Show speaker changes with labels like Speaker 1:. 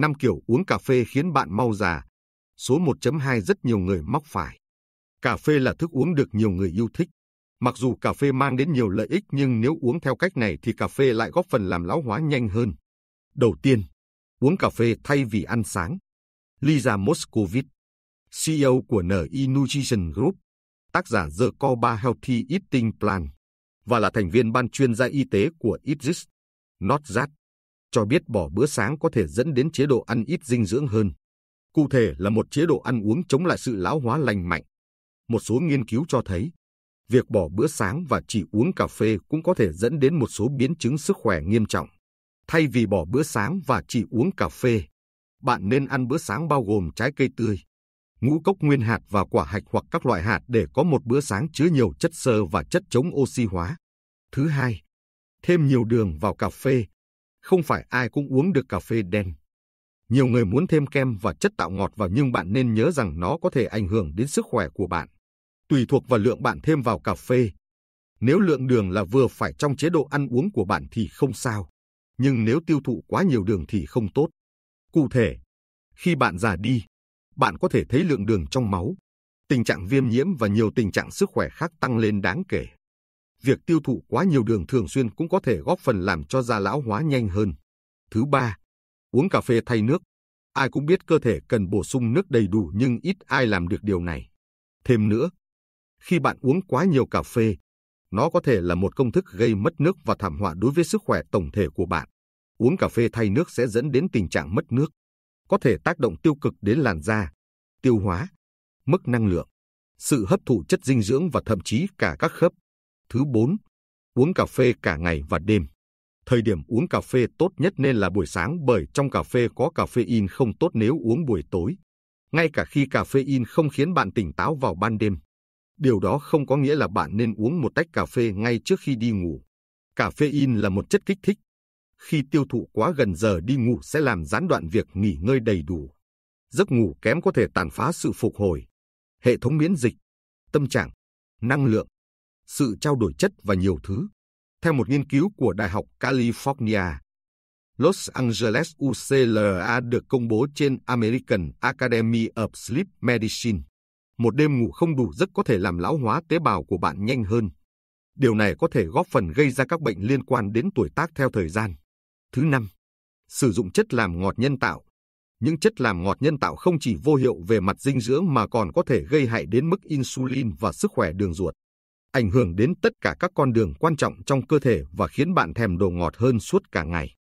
Speaker 1: 5 kiểu uống cà phê khiến bạn mau già. Số 1.2 rất nhiều người mắc phải. Cà phê là thức uống được nhiều người yêu thích. Mặc dù cà phê mang đến nhiều lợi ích nhưng nếu uống theo cách này thì cà phê lại góp phần làm lão hóa nhanh hơn. Đầu tiên, uống cà phê thay vì ăn sáng. Lisa Moscovitz, CEO của NI Nutrition Group, tác giả The Coba Healthy Eating Plan và là thành viên ban chuyên gia y tế của ITZIS, Notzat, cho biết bỏ bữa sáng có thể dẫn đến chế độ ăn ít dinh dưỡng hơn. Cụ thể là một chế độ ăn uống chống lại sự lão hóa lành mạnh. Một số nghiên cứu cho thấy, việc bỏ bữa sáng và chỉ uống cà phê cũng có thể dẫn đến một số biến chứng sức khỏe nghiêm trọng. Thay vì bỏ bữa sáng và chỉ uống cà phê, bạn nên ăn bữa sáng bao gồm trái cây tươi, ngũ cốc nguyên hạt và quả hạch hoặc các loại hạt để có một bữa sáng chứa nhiều chất xơ và chất chống oxy hóa. Thứ hai, thêm nhiều đường vào cà phê, không phải ai cũng uống được cà phê đen. Nhiều người muốn thêm kem và chất tạo ngọt vào nhưng bạn nên nhớ rằng nó có thể ảnh hưởng đến sức khỏe của bạn. Tùy thuộc vào lượng bạn thêm vào cà phê. Nếu lượng đường là vừa phải trong chế độ ăn uống của bạn thì không sao. Nhưng nếu tiêu thụ quá nhiều đường thì không tốt. Cụ thể, khi bạn già đi, bạn có thể thấy lượng đường trong máu, tình trạng viêm nhiễm và nhiều tình trạng sức khỏe khác tăng lên đáng kể việc tiêu thụ quá nhiều đường thường xuyên cũng có thể góp phần làm cho da lão hóa nhanh hơn. Thứ ba, uống cà phê thay nước. Ai cũng biết cơ thể cần bổ sung nước đầy đủ nhưng ít ai làm được điều này. Thêm nữa, khi bạn uống quá nhiều cà phê, nó có thể là một công thức gây mất nước và thảm họa đối với sức khỏe tổng thể của bạn. Uống cà phê thay nước sẽ dẫn đến tình trạng mất nước, có thể tác động tiêu cực đến làn da, tiêu hóa, mức năng lượng, sự hấp thụ chất dinh dưỡng và thậm chí cả các khớp. Thứ 4. Uống cà phê cả ngày và đêm. Thời điểm uống cà phê tốt nhất nên là buổi sáng bởi trong cà phê có caffeine không tốt nếu uống buổi tối. Ngay cả khi caffeine không khiến bạn tỉnh táo vào ban đêm. Điều đó không có nghĩa là bạn nên uống một tách cà phê ngay trước khi đi ngủ. Caffeine là một chất kích thích. Khi tiêu thụ quá gần giờ đi ngủ sẽ làm gián đoạn việc nghỉ ngơi đầy đủ. Giấc ngủ kém có thể tàn phá sự phục hồi, hệ thống miễn dịch, tâm trạng, năng lượng, sự trao đổi chất và nhiều thứ. Theo một nghiên cứu của Đại học California, Los Angeles UCLA được công bố trên American Academy of Sleep Medicine. Một đêm ngủ không đủ giấc có thể làm lão hóa tế bào của bạn nhanh hơn. Điều này có thể góp phần gây ra các bệnh liên quan đến tuổi tác theo thời gian. Thứ năm, sử dụng chất làm ngọt nhân tạo. Những chất làm ngọt nhân tạo không chỉ vô hiệu về mặt dinh dưỡng mà còn có thể gây hại đến mức insulin và sức khỏe đường ruột ảnh hưởng đến tất cả các con đường quan trọng trong cơ thể và khiến bạn thèm đồ ngọt hơn suốt cả ngày.